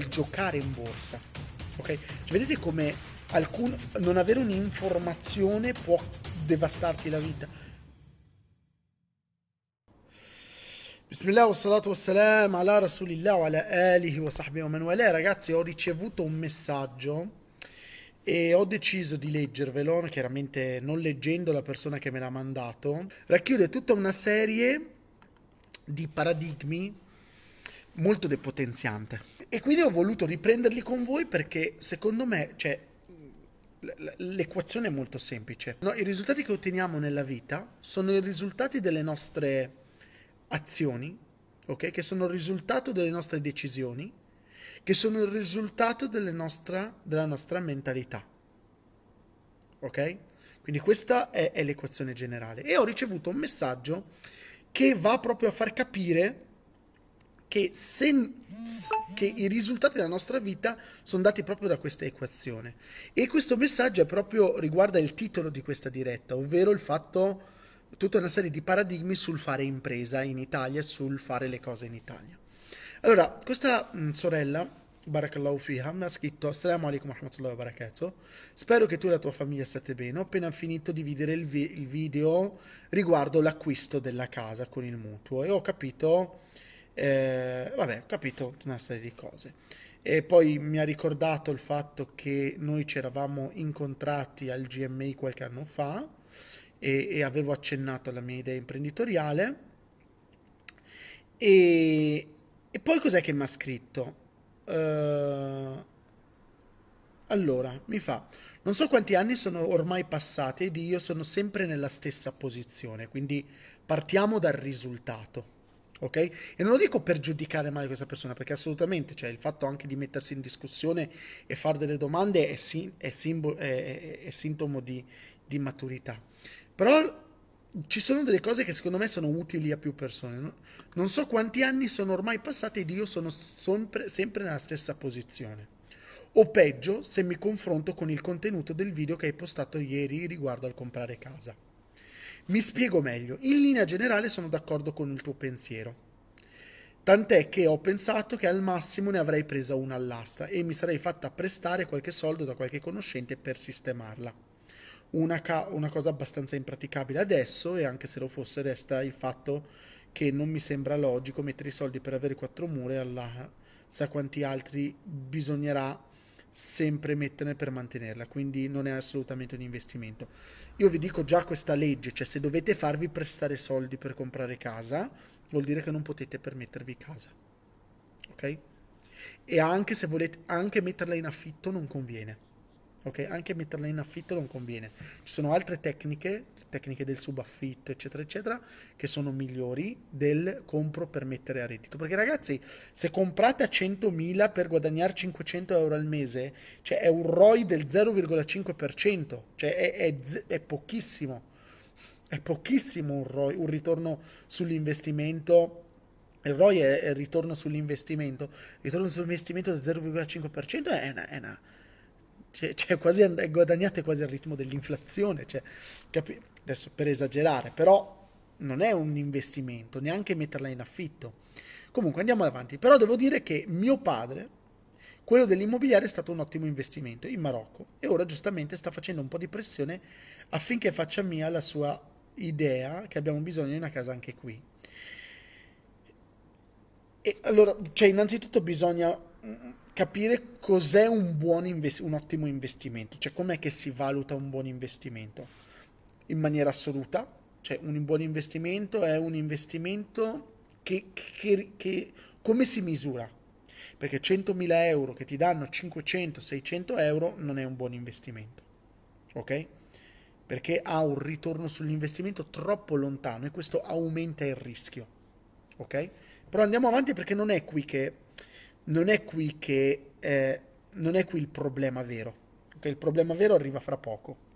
il giocare in borsa. Ok? Cioè, vedete come alcun, non avere un'informazione può devastarti la vita. Bismillah wa salatu wa salam ala rasulillah wa ala alihi wa sahbihi wa man Ragazzi, ho ricevuto un messaggio e ho deciso di leggervelo, chiaramente non leggendo la persona che me l'ha mandato. Racchiude tutta una serie di paradigmi molto depotenziante. E quindi ho voluto riprenderli con voi perché secondo me, cioè, l'equazione è molto semplice. No, I risultati che otteniamo nella vita sono i risultati delle nostre azioni, okay? che sono il risultato delle nostre decisioni, che sono il risultato nostra, della nostra mentalità. Ok? Quindi questa è, è l'equazione generale. E ho ricevuto un messaggio che va proprio a far capire che, se, che i risultati della nostra vita sono dati proprio da questa equazione. E questo messaggio proprio, riguarda il titolo di questa diretta, ovvero il fatto tutta una serie di paradigmi sul fare impresa in Italia, sul fare le cose in Italia. Allora, questa mm, sorella, Barakallahu Fiham, ha scritto Assalamu alaikum warahmatullahi wabarakatuh. Spero che tu e la tua famiglia state bene. Ho appena finito di vedere il, vi- il video riguardo l'acquisto della casa con il mutuo e ho capito eh, vabbè, ho capito una serie di cose. E poi mi ha ricordato il fatto che noi ci eravamo incontrati al GMI qualche anno fa e, e avevo accennato alla mia idea imprenditoriale. E, e poi cos'è che mi ha scritto? Uh, allora, mi fa, non so quanti anni sono ormai passati ed io sono sempre nella stessa posizione, quindi partiamo dal risultato ok? E non lo dico per giudicare male questa persona, perché assolutamente, cioè il fatto anche di mettersi in discussione e fare delle domande è, sin- è, simbo- è, è sintomo di, di, maturità. Però ci sono delle cose che secondo me sono utili a più persone. No? Non so quanti anni sono ormai passati ed io sono sempre, sempre nella stessa posizione. O peggio, se mi confronto con il contenuto del video che hai postato ieri riguardo al comprare casa. Mi spiego meglio, in linea generale sono d'accordo con il tuo pensiero. Tant'è che ho pensato che al massimo ne avrei presa una all'asta e mi sarei fatta prestare qualche soldo da qualche conoscente per sistemarla. Una, ca- una cosa abbastanza impraticabile adesso e anche se lo fosse resta il fatto che non mi sembra logico mettere i soldi per avere quattro mura e alla sa quanti altri bisognerà sempre metterne per mantenerla, quindi non è assolutamente un investimento. Io vi dico già questa legge, cioè se dovete farvi prestare soldi per comprare casa, vuol dire che non potete permettervi casa. Ok? E anche se volete anche metterla in affitto non conviene ok? Anche metterla in affitto non conviene. Ci sono altre tecniche, tecniche del subaffitto, eccetera, eccetera, che sono migliori del compro per mettere a reddito. Perché ragazzi, se comprate a 100.000 per guadagnare 500 euro al mese, cioè è un ROI del 0,5%, cioè è, è, è pochissimo. È pochissimo un ROI, un ritorno sull'investimento il ROI è il ritorno sull'investimento, il ritorno sull'investimento del 0,5% è una, è una, cioè, cioè quasi, guadagnate quasi al ritmo dell'inflazione, cioè, capi- adesso per esagerare, però non è un investimento, neanche metterla in affitto. Comunque andiamo avanti, però devo dire che mio padre, quello dell'immobiliare è stato un ottimo investimento in Marocco e ora giustamente sta facendo un po' di pressione affinché faccia mia la sua idea che abbiamo bisogno di una casa anche qui. E allora, cioè innanzitutto bisogna mm, capire cos'è un, buon invest- un ottimo investimento, cioè com'è che si valuta un buon investimento in maniera assoluta, cioè un buon investimento è un investimento che, che, che come si misura? Perché 100.000 euro che ti danno 500, 600 euro non è un buon investimento, ok? Perché ha un ritorno sull'investimento troppo lontano e questo aumenta il rischio, ok? Però andiamo avanti perché non è qui che non è qui che eh, non è qui il problema vero. Okay? Il problema vero arriva fra poco.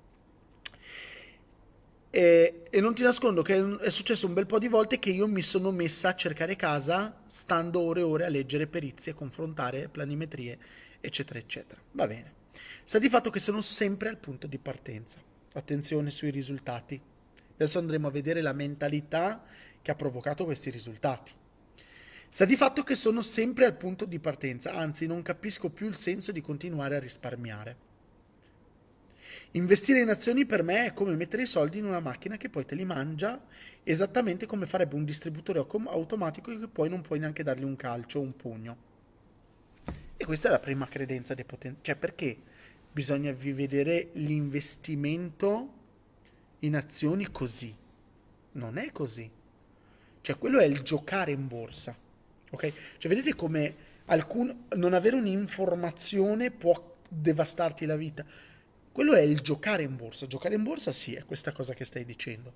E, e, non ti nascondo che è successo un bel po' di volte che io mi sono messa a cercare casa stando ore e ore a leggere perizie, confrontare planimetrie, eccetera, eccetera. Va bene. Sta di fatto che sono sempre al punto di partenza. Attenzione sui risultati. Adesso andremo a vedere la mentalità che ha provocato questi risultati. Sa di fatto che sono sempre al punto di partenza, anzi non capisco più il senso di continuare a risparmiare. Investire in azioni per me è come mettere i soldi in una macchina che poi te li mangia, esattamente come farebbe un distributore automatico che poi non puoi neanche dargli un calcio o un pugno. E questa è la prima credenza dei potenti, cioè perché bisogna vedere l'investimento in azioni così. Non è così. Cioè quello è il giocare in borsa ok? Cioè vedete come alcun, non avere un'informazione può devastarti la vita. Quello è il giocare in borsa. Giocare in borsa sì, è questa cosa che stai dicendo,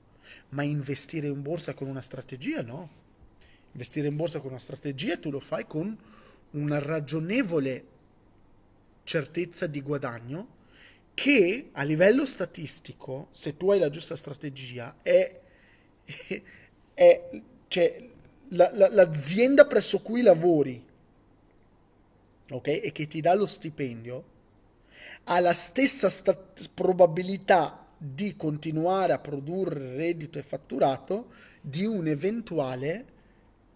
ma investire in borsa con una strategia no. Investire in borsa con una strategia tu lo fai con una ragionevole certezza di guadagno che a livello statistico, se tu hai la giusta strategia, è, è, è cioè, la, la, l'azienda presso cui lavori, ok, e che ti dà lo stipendio, ha la stessa stat- probabilità di continuare a produrre reddito e fatturato di un eventuale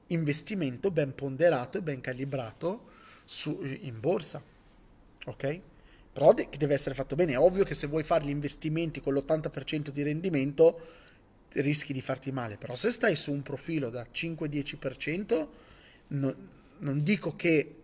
investimento ben ponderato e ben calibrato su, in borsa. Ok? Però de- deve essere fatto bene. È ovvio che se vuoi fare gli investimenti con l'80% di rendimento, rischi di farti male, però se stai su un profilo da 5-10%, no, non dico che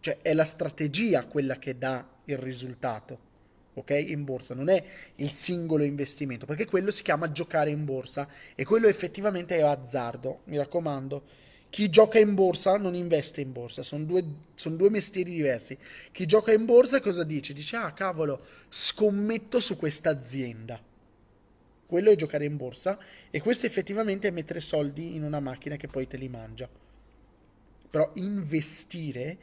cioè, è la strategia quella che dà il risultato. Ok? In borsa non è il singolo investimento, perché quello si chiama giocare in borsa e quello effettivamente è azzardo. Mi raccomando, chi gioca in borsa non investe in borsa, sono due, son due, mestieri diversi. Chi gioca in borsa cosa dice? Dice, ah cavolo, scommetto su questa azienda quello è giocare in borsa e questo effettivamente è mettere soldi in una macchina che poi te li mangia. Però investire,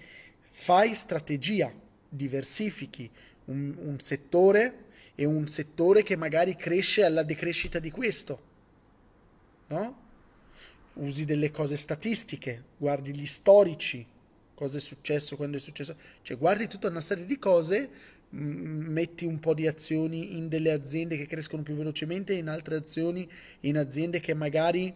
fai strategia, diversifichi un, un settore e un settore che magari cresce alla decrescita di questo, no? Usi delle cose statistiche, guardi gli storici, cosa è successo, quando è successo, cioè guardi tutta una serie di cose metti un po' di azioni in delle aziende che crescono più velocemente e in altre azioni in aziende che magari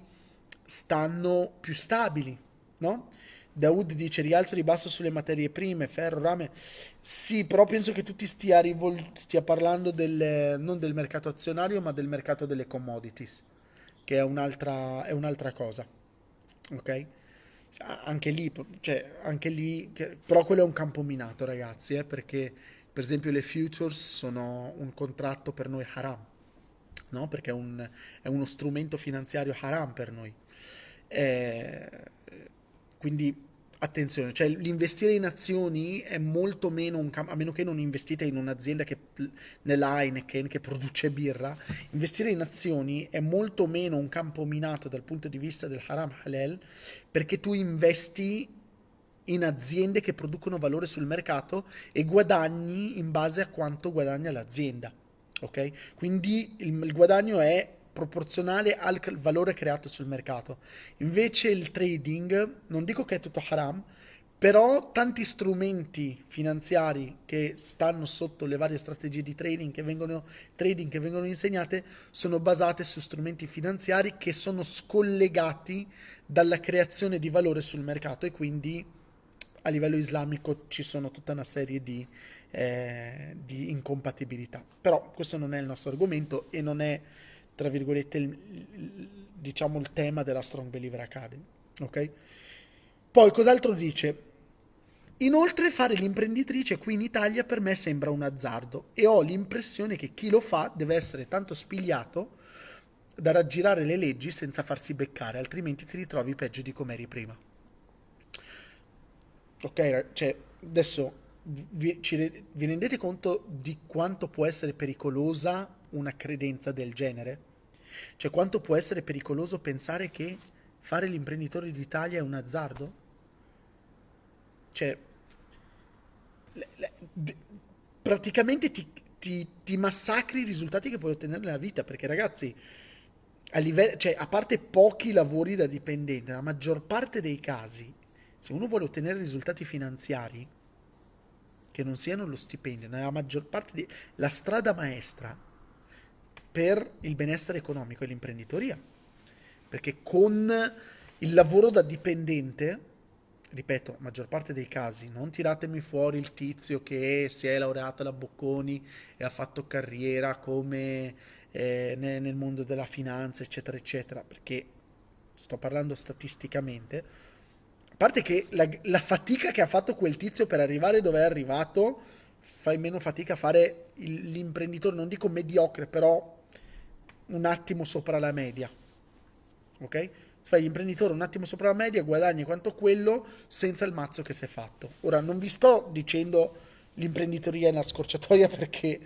stanno più stabili, no? Daoud dice rialzo ribasso sulle materie prime, ferro, rame. Sì, però penso che tu stia, rivol- stia parlando del, non del mercato azionario, ma del mercato delle commodities, che è un'altra, è un'altra cosa. Ok? Anche lì, cioè, anche lì, però quello è un campo minato, ragazzi, eh, perché per esempio le futures sono un contratto per noi haram, no? perché è, un, è, uno strumento finanziario haram per noi. Eh, quindi attenzione, cioè l'investire in azioni è molto meno un cam- a meno che non investite in un'azienda che nell'Heineken che produce birra, investire in azioni è molto meno un campo minato dal punto di vista del haram halal perché tu investi in aziende che producono valore sul mercato e guadagni in base a quanto guadagna l'azienda. Okay? Quindi il, il guadagno è proporzionale al valore creato sul mercato. Invece il trading, non dico che è tutto haram, però tanti strumenti finanziari che stanno sotto le varie strategie di trading che vengono, trading che vengono insegnate sono basate su strumenti finanziari che sono scollegati dalla creazione di valore sul mercato e quindi a livello islamico ci sono tutta una serie di, eh, di incompatibilità. Però questo non è il nostro argomento e non è, tra virgolette, il, il, diciamo il tema della Strong Believer Academy. Ok? Poi cos'altro dice? Inoltre fare l'imprenditrice qui in Italia per me sembra un azzardo e ho l'impressione che chi lo fa deve essere tanto spigliato da raggirare le leggi senza farsi beccare, altrimenti ti ritrovi peggio di come eri prima ok? Cioè, adesso vi, ci, vi rendete conto di quanto può essere pericolosa una credenza del genere? Cioè, quanto può essere pericoloso pensare che fare l'imprenditore d'Italia è un azzardo? Cioè, le, le, d- praticamente ti, ti, ti, massacri i risultati che puoi ottenere nella vita, perché ragazzi, a, livello, cioè, a parte pochi lavori da dipendente, la maggior parte dei casi se uno vuole ottenere risultati finanziari che non siano lo stipendio, nella maggior parte di la strada maestra per il benessere economico è l'imprenditoria, perché con il lavoro da dipendente, ripeto, maggior parte dei casi, non tiratemi fuori il tizio che si è laureato alla Bocconi e ha fatto carriera come eh, nel mondo della finanza, eccetera, eccetera, perché sto parlando statisticamente parte che la, la fatica che ha fatto quel tizio per arrivare dove è arrivato, fai meno fatica a fare il, l'imprenditore, non dico mediocre, però un attimo sopra la media. Ok? Fai l'imprenditore un attimo sopra la media, guadagni quanto quello senza il mazzo che si è fatto. Ora, non vi sto dicendo l'imprenditoria è una scorciatoia perché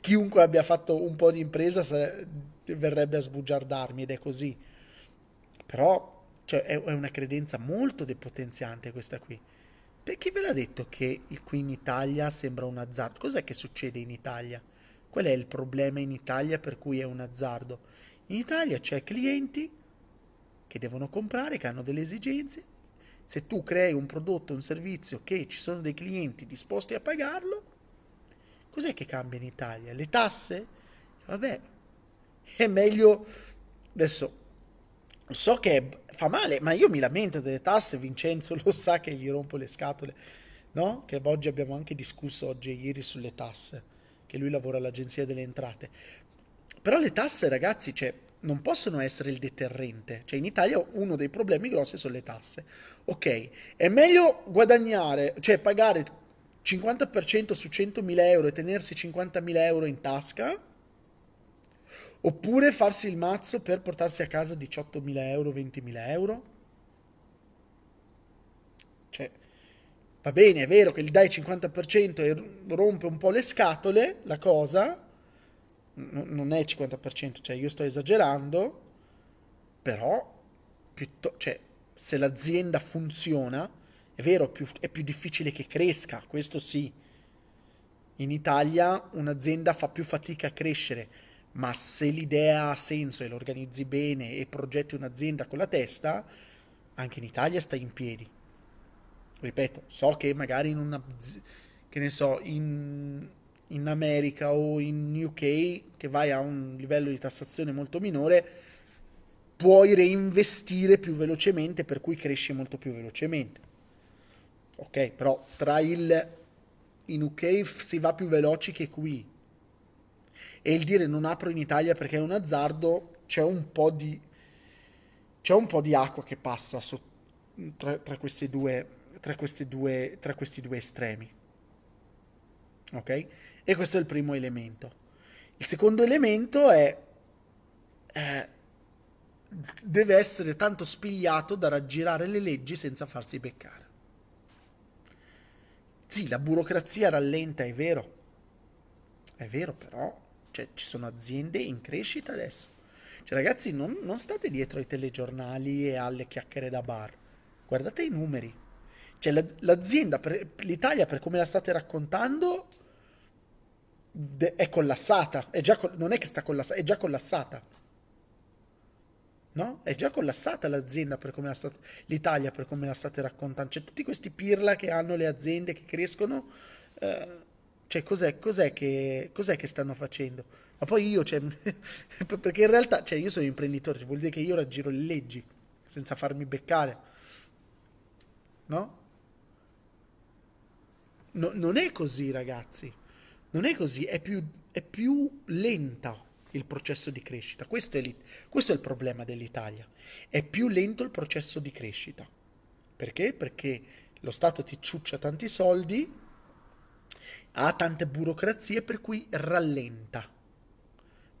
chiunque abbia fatto un po' di impresa verrebbe a sbugiardarmi ed è così. Però cioè è, è una credenza molto depotenziante questa qui. Perché ve l'ha detto che qui in Italia sembra un azzardo? Cos'è che succede in Italia? Qual è il problema in Italia per cui è un azzardo? In Italia c'è clienti che devono comprare, che hanno delle esigenze. Se tu crei un prodotto, un servizio che ci sono dei clienti disposti a pagarlo, cos'è che cambia in Italia? Le tasse? Vabbè, è meglio adesso so che fa male, ma io mi lamento delle tasse, Vincenzo lo sa che gli rompo le scatole, no? Che oggi abbiamo anche discusso oggi e ieri sulle tasse, che lui lavora all'Agenzia delle Entrate. Però le tasse, ragazzi, cioè, non possono essere il deterrente. Cioè, in Italia uno dei problemi grossi sono le tasse. Ok, è meglio guadagnare, cioè pagare 50% su 100.000 euro e tenersi 50.000 euro in tasca Oppure farsi il mazzo per portarsi a casa 18.000 euro, 20.000 euro. Cioè, va bene, è vero che il dai 50% e rompe un po' le scatole la cosa, N- non è il 50%, cioè io sto esagerando, però piutto- cioè, se l'azienda funziona, è vero, più, è più difficile che cresca, questo sì. In Italia un'azienda fa più fatica a crescere ma se l'idea ha senso e l'organizzi bene e progetti un'azienda con la testa, anche in Italia stai in piedi. Ripeto, so che magari in una... che ne so, in, in America o in UK, che vai a un livello di tassazione molto minore, puoi reinvestire più velocemente, per cui cresci molto più velocemente. Ok, però tra il... in UK si va più veloci che qui e il dire non apro in Italia perché è un azzardo, c'è un po' di, un po di acqua che passa so, tra, tra, questi due, tra, questi due, tra questi due estremi. Ok? E questo è il primo elemento. Il secondo elemento è... Eh, deve essere tanto spigliato da raggirare le leggi senza farsi beccare. Sì, la burocrazia rallenta, è vero. È vero, però cioè, ci sono aziende in crescita adesso. Cioè, ragazzi, non, non state dietro ai telegiornali e alle chiacchiere da bar. Guardate i numeri. Cioè, la, l'azienda, per, l'Italia, per come la state raccontando, de, è collassata. È già, non è che sta collassata, è già collassata. No? È già collassata l'azienda per come la state, l'Italia per come la state raccontando. Cioè, tutti questi pirla che hanno le aziende che crescono... Eh, cioè, cos'è, cos'è, che, cos'è che stanno facendo? Ma poi io, cioè, perché in realtà, cioè, io sono imprenditore, cioè, vuol dire che io raggiro le leggi senza farmi beccare. No? no non è così, ragazzi. Non è così, è più, è più lenta il processo di crescita. Questo è, questo è, il problema dell'Italia. È più lento il processo di crescita. Perché? Perché lo Stato ti ciuccia tanti soldi ha tante burocrazie per cui rallenta.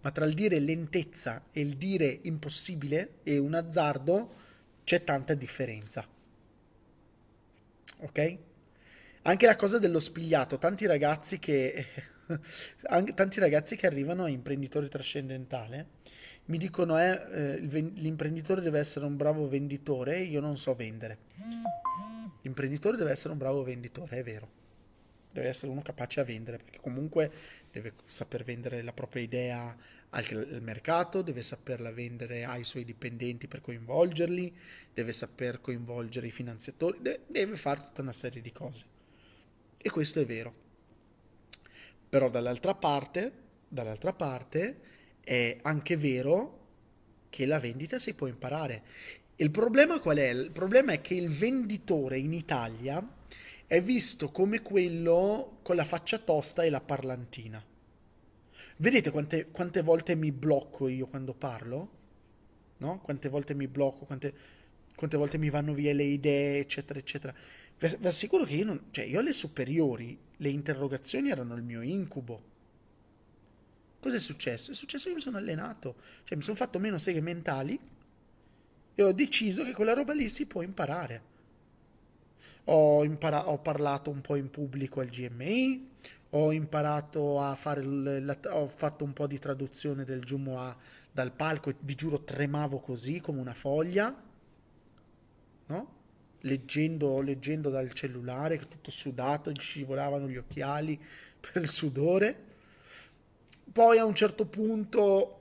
Ma tra il dire lentezza e il dire impossibile e un azzardo c'è tanta differenza. Ok? Anche la cosa dello spigliato, tanti ragazzi che, tanti ragazzi che arrivano a imprenditore trascendentale mi dicono eh, eh l'imprenditore deve essere un bravo venditore, io non so vendere. L'imprenditore deve essere un bravo venditore, è vero deve essere uno capace a vendere, perché comunque deve saper vendere la propria idea al, mercato, deve saperla vendere ai suoi dipendenti per coinvolgerli, deve saper coinvolgere i finanziatori, deve, deve fare tutta una serie di cose. E questo è vero. Però dall'altra parte, dall'altra parte è anche vero che la vendita si può imparare. Il problema qual è? Il problema è che il venditore in Italia è visto come quello con la faccia tosta e la parlantina. Vedete quante, quante volte mi blocco io quando parlo? No? Quante volte mi blocco, quante, quante volte mi vanno via le idee, eccetera, eccetera. Vi assicuro che io, non, cioè io alle superiori le interrogazioni erano il mio incubo. Cos'è successo? È successo che mi sono allenato, cioè mi sono fatto meno seghe mentali e ho deciso che quella roba lì si può imparare. Ho, imparato, ho parlato un po' in pubblico al GMI, ho imparato a fare, la, ho fatto un po' di traduzione del Jumu'ah dal palco e vi giuro tremavo così come una foglia, no? Leggendo, leggendo dal cellulare, tutto sudato, scivolavano gli occhiali per il sudore. Poi a un certo punto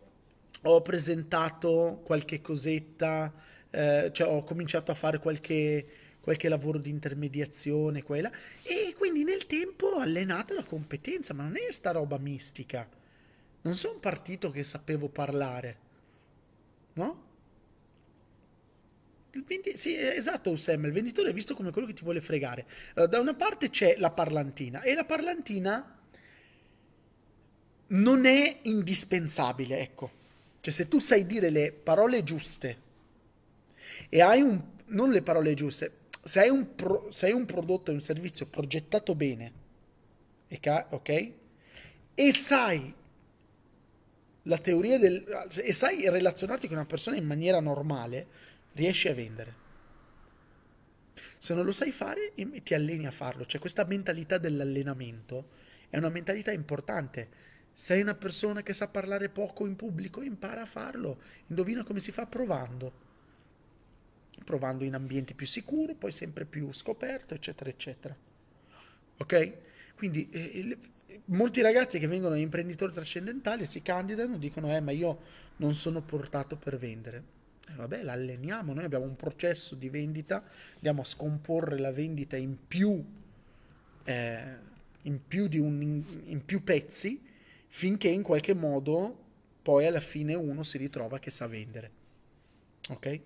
ho presentato qualche cosetta, eh, cioè ho cominciato a fare qualche qualche lavoro di intermediazione, quella, e quindi nel tempo ho allenato la competenza, ma non è sta roba mistica. Non sono partito che sapevo parlare, no? Vendi- sì, esatto, Usem, il venditore è visto come quello che ti vuole fregare. Uh, da una parte c'è la parlantina e la parlantina non è indispensabile, ecco. Cioè se tu sai dire le parole giuste e hai un... non le parole giuste, se hai un, pro, se hai un prodotto e un servizio progettato bene, ok? E sai la teoria del... e sai relazionarti con una persona in maniera normale, riesci a vendere. Se non lo sai fare, ti alleni a farlo. Cioè questa mentalità dell'allenamento è una mentalità importante. Sei una persona che sa parlare poco in pubblico, impara a farlo. Indovina come si fa provando provando in ambienti più sicuri, poi sempre più scoperto, eccetera, eccetera. Ok? Quindi eh, le, molti ragazzi che vengono da imprenditori trascendentali si candidano dicono eh ma io non sono portato per vendere. E eh, vabbè, l'alleniamo, noi abbiamo un processo di vendita, andiamo a scomporre la vendita in più, eh, in, più un, in, in più pezzi finché in qualche modo poi alla fine uno si ritrova che sa vendere. Ok?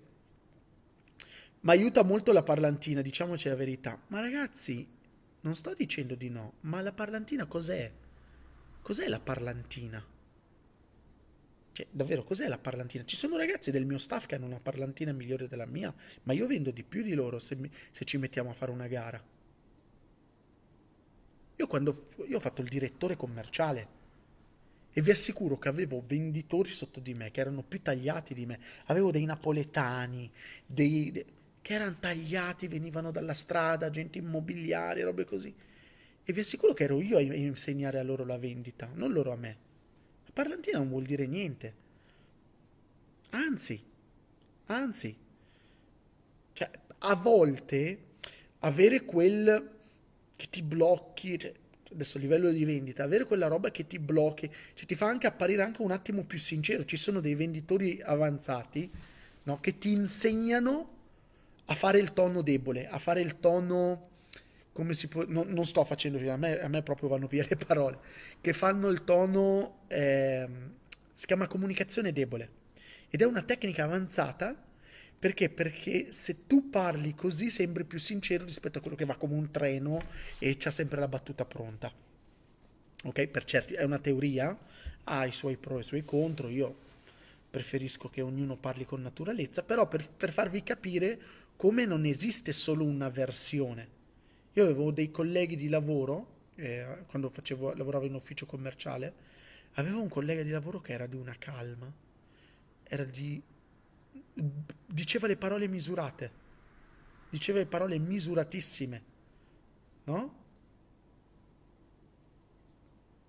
Ma aiuta molto la parlantina, diciamoci la verità. Ma ragazzi, non sto dicendo di no, ma la parlantina cos'è? Cos'è la parlantina? Cioè, davvero, cos'è la parlantina? Ci sono ragazzi del mio staff che hanno una parlantina migliore della mia, ma io vendo di più di loro se, mi, se ci mettiamo a fare una gara. Io quando io ho fatto il direttore commerciale e vi assicuro che avevo venditori sotto di me che erano più tagliati di me, avevo dei napoletani, dei, dei che erano tagliati, venivano dalla strada, gente immobiliare, robe così. E vi assicuro che ero io a insegnare a loro la vendita, non loro a me. La parlantina non vuol dire niente. Anzi, anzi, cioè, a volte avere quel che ti blocchi, cioè, adesso a livello di vendita, avere quella roba che ti blocchi, cioè, ti fa anche apparire anche un attimo più sincero. Ci sono dei venditori avanzati no, che ti insegnano a fare il tono debole, a fare il tono come si può, no, non sto facendo via, a me, a me, proprio vanno via le parole, che fanno il tono, eh, si chiama comunicazione debole ed è una tecnica avanzata perché? Perché se tu parli così sembri più sincero rispetto a quello che va come un treno e c'ha sempre la battuta pronta. Ok, per certi è una teoria, ha i suoi pro e i suoi contro, io preferisco che ognuno parli con naturalezza, però per, per farvi capire come non esiste solo una versione. Io avevo dei colleghi di lavoro, eh, quando facevo, lavoravo in ufficio commerciale, avevo un collega di lavoro che era di una calma, era di... diceva le parole misurate, diceva le parole misuratissime, no?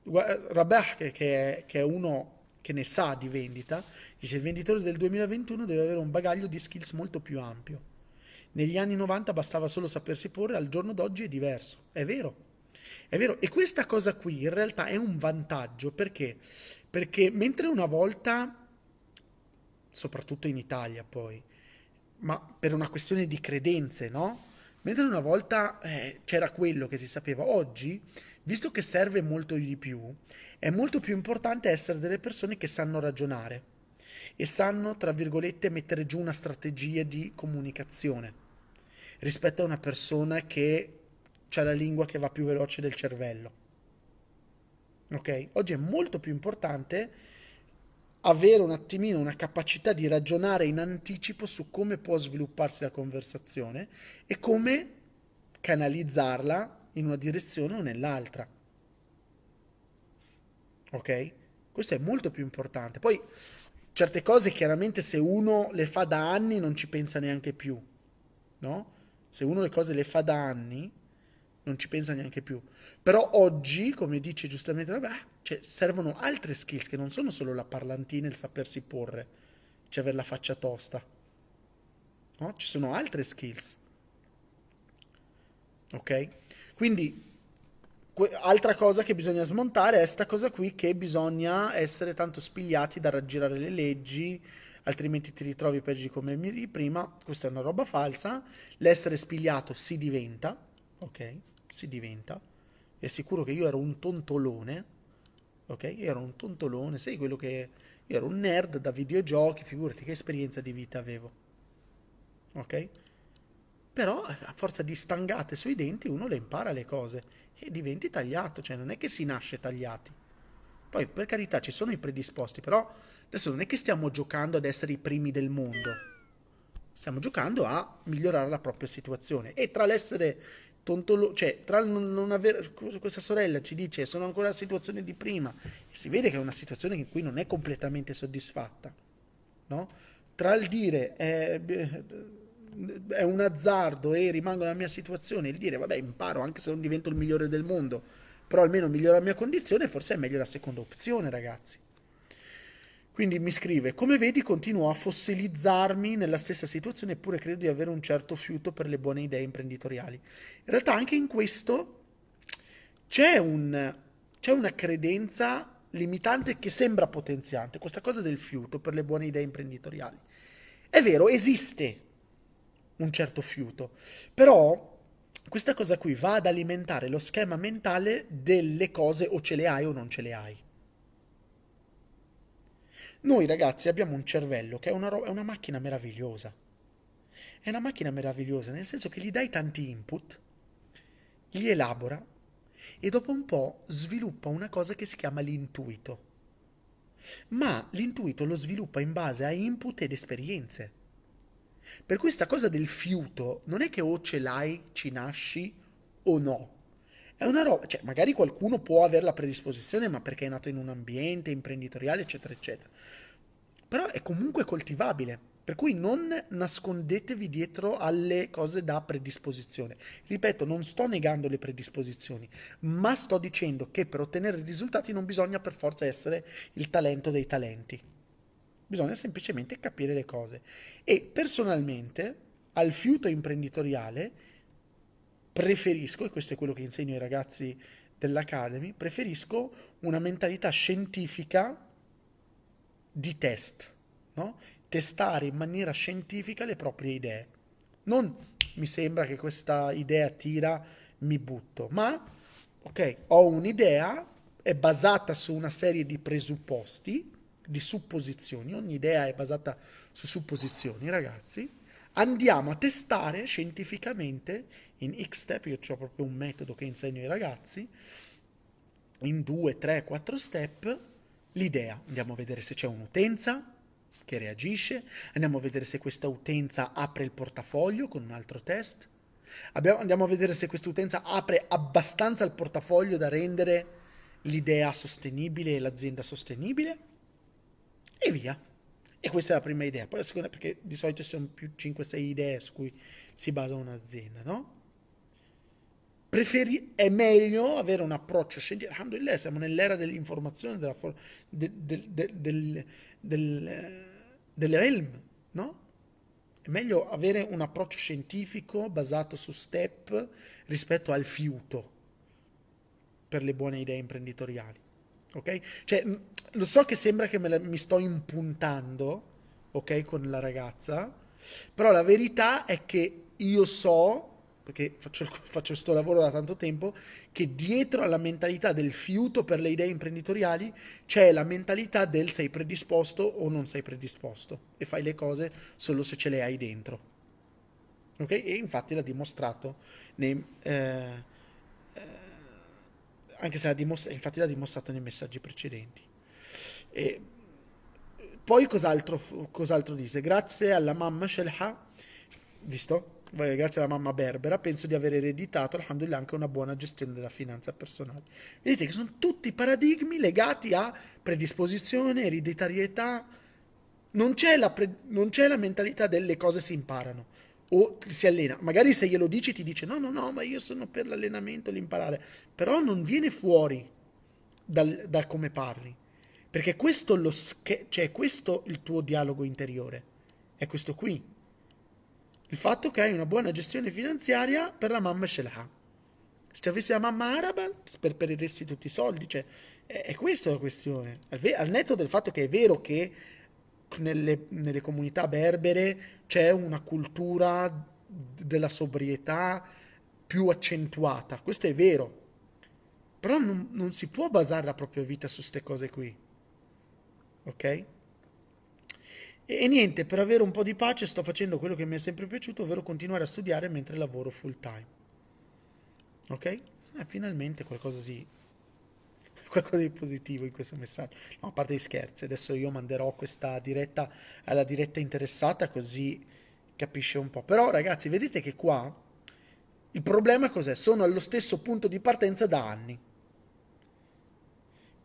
Rabah, che, che, è, uno che ne sa di vendita, dice il venditore del 2021 deve avere un bagaglio di skills molto più ampio. Negli anni 90 bastava solo sapersi porre, al giorno d'oggi è diverso. È vero. È vero, e questa cosa qui in realtà è un vantaggio perché? Perché mentre una volta, soprattutto in Italia poi, ma per una questione di credenze, no? Mentre una volta eh, c'era quello che si sapeva, oggi, visto che serve molto di più, è molto più importante essere delle persone che sanno ragionare e sanno, tra virgolette, mettere giù una strategia di comunicazione rispetto a una persona che ha la lingua che va più veloce del cervello. Ok? Oggi è molto più importante avere un attimino una capacità di ragionare in anticipo su come può svilupparsi la conversazione e come canalizzarla in una direzione o nell'altra. Ok? Questo è molto più importante. Poi certe cose chiaramente se uno le fa da anni non ci pensa neanche più, no? se uno le cose le fa da anni, non ci pensa neanche più. Però oggi, come dice giustamente, vabbè, cioè, servono altre skills che non sono solo la parlantina e il sapersi porre, cioè avere la faccia tosta. No? Ci sono altre skills. Ok? Quindi, que- altra cosa che bisogna smontare è questa cosa qui che bisogna essere tanto spigliati da raggirare le leggi, altrimenti ti ritrovi peggio di come prima, questa è una roba falsa, l'essere spigliato si diventa, ok, si diventa, è sicuro che io ero un tontolone, ok, io ero un tontolone, sei quello che, io ero un nerd da videogiochi, figurati che esperienza di vita avevo, ok, però a forza di stangate sui denti uno le impara le cose e diventi tagliato, cioè non è che si nasce tagliati, poi per carità ci sono i predisposti, però adesso non è che stiamo giocando ad essere i primi del mondo, stiamo giocando a migliorare la propria situazione e tra l'essere tontolo, cioè tra non, non avere, questa sorella ci dice sono ancora nella situazione di prima e si vede che è una situazione in cui non è completamente soddisfatta, no? Tra il dire è, eh, è un azzardo e rimango nella mia situazione il dire vabbè imparo anche se non divento il migliore del mondo però almeno migliora la mia condizione, forse è meglio la seconda opzione, ragazzi. Quindi mi scrive, come vedi continuo a fossilizzarmi nella stessa situazione eppure credo di avere un certo fiuto per le buone idee imprenditoriali. In realtà anche in questo c'è, un, c'è una credenza limitante che sembra potenziante, questa cosa del fiuto per le buone idee imprenditoriali. È vero, esiste un certo fiuto, però questa cosa qui va ad alimentare lo schema mentale delle cose o ce le hai o non ce le hai. Noi ragazzi abbiamo un cervello che è una, ro- è una macchina meravigliosa. È una macchina meravigliosa nel senso che gli dai tanti input, li elabora e dopo un po' sviluppa una cosa che si chiama l'intuito. Ma l'intuito lo sviluppa in base a input ed esperienze. Per cui sta cosa del fiuto non è che o ce l'hai, ci nasci o no. È una roba, cioè magari qualcuno può avere la predisposizione, ma perché è nato in un ambiente imprenditoriale, eccetera, eccetera. Però è comunque coltivabile, per cui non nascondetevi dietro alle cose da predisposizione. Ripeto, non sto negando le predisposizioni, ma sto dicendo che per ottenere risultati non bisogna per forza essere il talento dei talenti bisogna semplicemente capire le cose. E personalmente al fiuto imprenditoriale preferisco, e questo è quello che insegno ai ragazzi dell'Academy, preferisco una mentalità scientifica di test, no? testare in maniera scientifica le proprie idee. Non mi sembra che questa idea tira, mi butto, ma ok, ho un'idea, è basata su una serie di presupposti, di supposizioni, ogni idea è basata su supposizioni, ragazzi, andiamo a testare scientificamente in X-Step, io ho proprio un metodo che insegno ai ragazzi, in 2, 3, 4 step l'idea. Andiamo a vedere se c'è un'utenza che reagisce, andiamo a vedere se questa utenza apre il portafoglio con un altro test, Abbiamo, andiamo a vedere se questa utenza apre abbastanza il portafoglio da rendere l'idea sostenibile e l'azienda sostenibile e via. E questa è la prima idea. Poi la seconda, perché di solito sono più 5-6 idee su cui si basa un'azienda, no? Preferi, è meglio avere un approccio scientifico. Alhamdulillah, siamo nell'era dell'informazione, della for- de, de, de, del, del, dell'ilm, no? È meglio avere un approccio scientifico basato su step rispetto al fiuto per le buone idee imprenditoriali ok? Cioè, lo so che sembra che la, mi sto impuntando, ok, con la ragazza, però la verità è che io so, perché faccio, faccio questo lavoro da tanto tempo, che dietro alla mentalità del fiuto per le idee imprenditoriali c'è la mentalità del sei predisposto o non sei predisposto e fai le cose solo se ce le hai dentro. Ok? E infatti l'ha dimostrato nei... Eh, anche se l'ha dimostrato, infatti l'ha dimostrato nei messaggi precedenti. E poi cos'altro, cos'altro disse? Grazie alla mamma Shelha, visto? Grazie alla mamma berbera, penso di aver ereditato, alhamdulillah, anche una buona gestione della finanza personale. Vedete che sono tutti paradigmi legati a predisposizione, ereditarietà. Non c'è la, pre- non c'è la mentalità delle cose si imparano o si allena. Magari se glielo dici ti dice no, no, no, ma io sono per l'allenamento, l'imparare, però non viene fuori dal, da come parli, perché questo, lo sche- cioè, questo il tuo dialogo interiore, è questo qui. Il fatto che hai una buona gestione finanziaria per la mamma Shelha. Se avessi la mamma araba, sperpereresti tutti i soldi. Cioè, è, è questa la questione. Al, ve- al netto del fatto che è vero che nelle, nelle comunità berbere c'è una cultura della sobrietà più accentuata. Questo è vero. Però non, non si può basare la propria vita su queste cose qui. Ok? E, e niente, per avere un po' di pace sto facendo quello che mi è sempre piaciuto, ovvero continuare a studiare mentre lavoro full time. Ok? Eh, finalmente qualcosa di qualcosa di positivo in questo messaggio. No, a parte gli scherzi, adesso io manderò questa diretta alla diretta interessata così capisce un po'. Però ragazzi, vedete che qua il problema cos'è? Sono allo stesso punto di partenza da anni.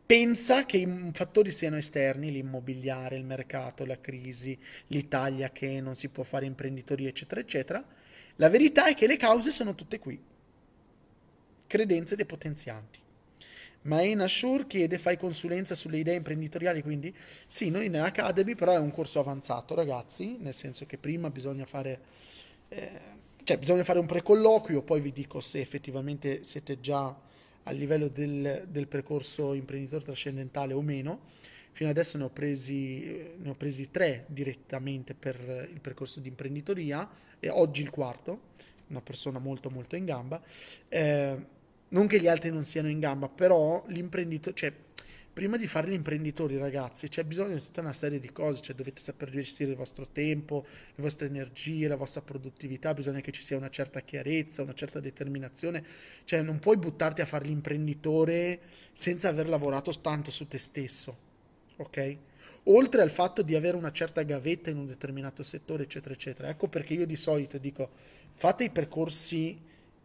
Pensa che i fattori siano esterni, l'immobiliare, il mercato, la crisi, l'Italia che non si può fare imprenditoria, eccetera, eccetera. La verità è che le cause sono tutte qui. Credenze depotenzianti. Ma Enashur chiede, fai consulenza sulle idee imprenditoriali quindi? Sì, noi in Academy però è un corso avanzato ragazzi, nel senso che prima bisogna fare, eh, cioè bisogna fare un precolloquio, poi vi dico se effettivamente siete già a livello del, del percorso imprenditore trascendentale o meno. Fino adesso ne ho, presi, ne ho presi tre direttamente per il percorso di imprenditoria e oggi il quarto, una persona molto molto in gamba. Eh, non che gli altri non siano in gamba, però l'imprenditore, cioè, prima di fare gli imprenditori, ragazzi, c'è bisogno di tutta una serie di cose, cioè dovete saper gestire il vostro tempo, le vostre energie, la vostra produttività, bisogna che ci sia una certa chiarezza, una certa determinazione, cioè non puoi buttarti a fare l'imprenditore senza aver lavorato tanto su te stesso, ok? Oltre al fatto di avere una certa gavetta in un determinato settore, eccetera, eccetera. Ecco perché io di solito dico, fate i percorsi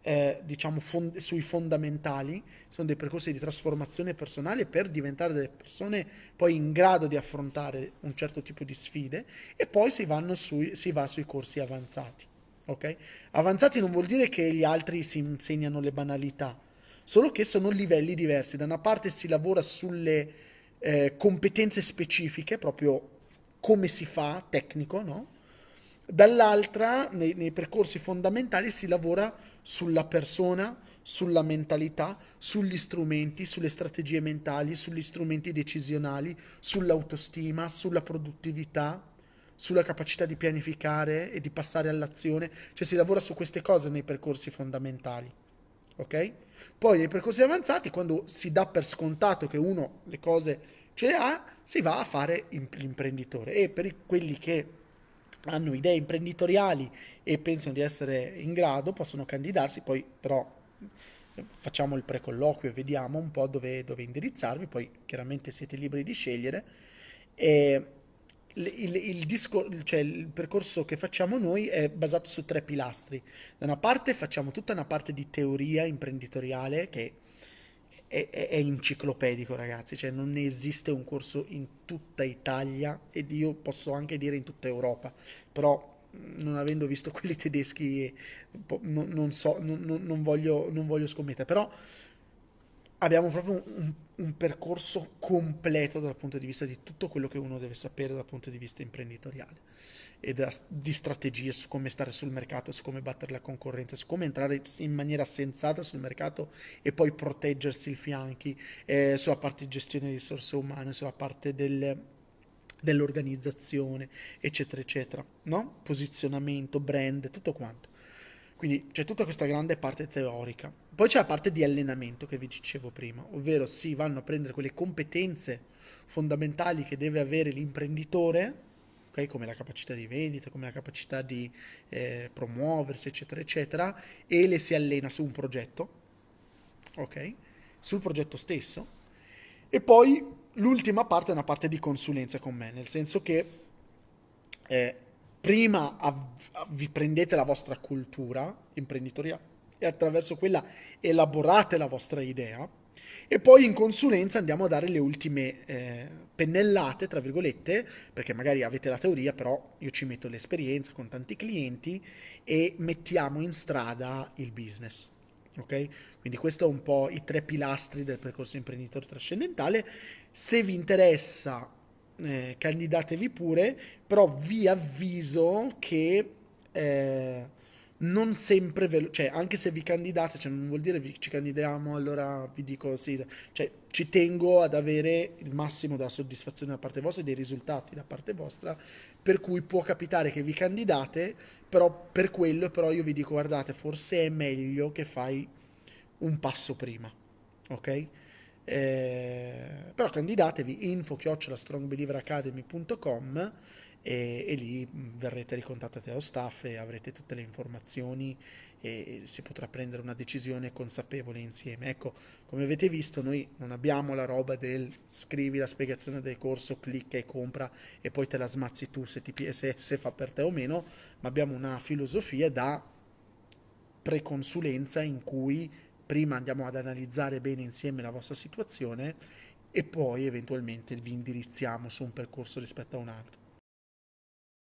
eh, diciamo fond- sui fondamentali, sono dei percorsi di trasformazione personale per diventare delle persone poi in grado di affrontare un certo tipo di sfide e poi si, sui, si va sui corsi avanzati. Okay? Avanzati non vuol dire che gli altri si insegnano le banalità, solo che sono livelli diversi. Da una parte si lavora sulle eh, competenze specifiche, proprio come si fa, tecnico, no? Dall'altra, nei, nei, percorsi fondamentali si lavora sulla persona, sulla mentalità, sugli strumenti, sulle strategie mentali, sugli strumenti decisionali, sull'autostima, sulla produttività, sulla capacità di pianificare e di passare all'azione. Cioè si lavora su queste cose nei percorsi fondamentali. Ok? Poi nei percorsi avanzati, quando si dà per scontato che uno le cose ce le ha, si va a fare l'imprenditore. E per quelli che hanno idee imprenditoriali e pensano di essere in grado, possono candidarsi, poi però eh, facciamo il precolloquio e vediamo un po' dove, dove indirizzarvi, poi chiaramente siete liberi di scegliere. E il, il, il, discor- cioè il percorso che facciamo noi è basato su tre pilastri. Da una parte facciamo tutta una parte di teoria imprenditoriale che è, è, è enciclopedico, ragazzi, cioè non esiste un corso in tutta Italia ed io posso anche dire in tutta Europa, però non avendo visto quelli tedeschi non, non so, non, non, voglio, non voglio scommettere, però abbiamo proprio un, un, percorso completo dal punto di vista di tutto quello che uno deve sapere dal punto di vista imprenditoriale e da, di strategie su come stare sul mercato, su come battere la concorrenza, su come entrare in maniera sensata sul mercato e poi proteggersi i fianchi, eh, sulla parte di gestione di risorse umane, sulla parte del, dell'organizzazione, eccetera, eccetera, no? posizionamento, brand, tutto quanto. Quindi c'è tutta questa grande parte teorica. Poi c'è la parte di allenamento che vi dicevo prima, ovvero si vanno a prendere quelle competenze fondamentali che deve avere l'imprenditore okay? come la capacità di vendita, come la capacità di eh, promuoversi, eccetera, eccetera, e le si allena su un progetto, okay? sul progetto stesso. E poi l'ultima parte è una parte di consulenza con me, nel senso che eh, prima av- vi prendete la vostra cultura imprenditoriale e attraverso quella elaborate la vostra idea e poi in consulenza andiamo a dare le ultime eh, pennellate, tra virgolette, perché magari avete la teoria, però io ci metto l'esperienza con tanti clienti e mettiamo in strada il business. Ok? Quindi questo è un po' i tre pilastri del percorso imprenditore trascendentale. Se vi interessa, eh, candidatevi pure, però vi avviso che eh, non sempre velo- cioè anche se vi candidate, cioè non vuol dire vi, ci candidiamo, allora vi dico sì, cioè ci tengo ad avere il massimo della soddisfazione da parte vostra e dei risultati da parte vostra, per cui può capitare che vi candidate, però per quello però io vi dico guardate, forse è meglio che fai un passo prima, ok? Eh, però candidatevi info chiocciola strongbelieveracademy.com e, e lì mm, verrete ricontattati dallo staff e avrete tutte le informazioni e, e si potrà prendere una decisione consapevole insieme. Ecco, come avete visto noi non abbiamo la roba del scrivi la spiegazione del corso, clicca e compra e poi te la smazzi tu se, ti, se, se fa per te o meno, ma abbiamo una filosofia da preconsulenza in cui prima andiamo ad analizzare bene insieme la vostra situazione e poi eventualmente vi indirizziamo su un percorso rispetto a un altro.